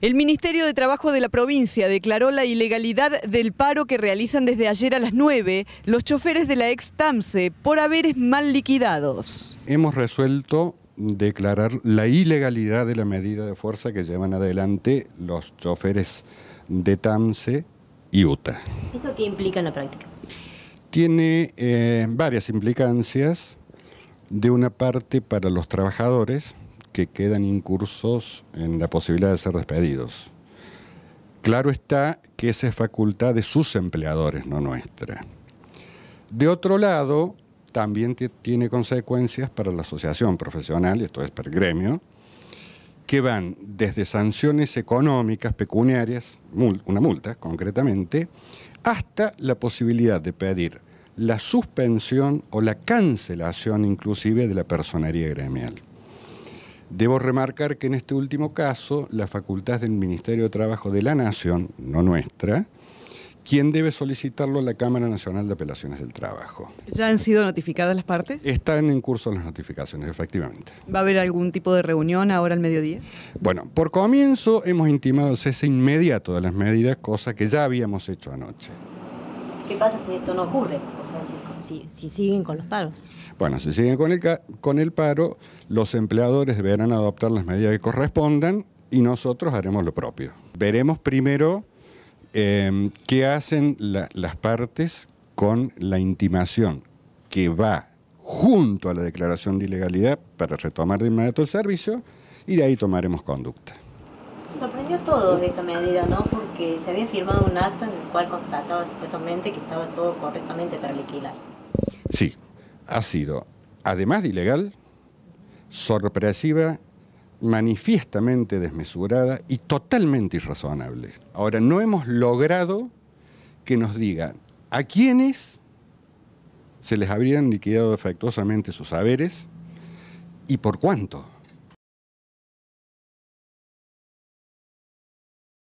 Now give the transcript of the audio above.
El Ministerio de Trabajo de la provincia declaró la ilegalidad del paro que realizan desde ayer a las 9 los choferes de la ex TAMSE por haberes mal liquidados. Hemos resuelto declarar la ilegalidad de la medida de fuerza que llevan adelante los choferes de TAMSE y UTA. ¿Esto qué implica en la práctica? Tiene eh, varias implicancias de una parte para los trabajadores, que quedan incursos en la posibilidad de ser despedidos. Claro está que esa es facultad de sus empleadores, no nuestra. De otro lado, también tiene consecuencias para la asociación profesional, y esto es para el gremio, que van desde sanciones económicas, pecuniarias, una multa concretamente, hasta la posibilidad de pedir la suspensión o la cancelación inclusive de la personería gremial. Debo remarcar que en este último caso, la facultad del Ministerio de Trabajo de la Nación, no nuestra, quien debe solicitarlo a la Cámara Nacional de Apelaciones del Trabajo. ¿Ya han sido notificadas las partes? Están en curso las notificaciones, efectivamente. ¿Va a haber algún tipo de reunión ahora al mediodía? Bueno, por comienzo hemos intimado el cese inmediato de las medidas, cosa que ya habíamos hecho anoche. ¿Qué pasa si esto no ocurre? O sea, si, siguen con los paros. Bueno, si siguen con el, con el paro, los empleadores deberán adoptar las medidas que correspondan y nosotros haremos lo propio. Veremos primero em, qué hacen las partes con la intimación que va junto a la declaración de ilegalidad para retomar de inmediato el servicio y de ahí tomaremos conducta. Sorprendió todo todos esta medida, ¿no? Porque se había firmado un acto en el cual constataba supuestamente que estaba todo correctamente para liquidar. Sí, ha sido, además de ilegal, sorpresiva, manifiestamente desmesurada y totalmente irrazonable. Ahora, no hemos logrado que nos digan a quiénes se les habrían liquidado efectuosamente sus haberes y por cuánto.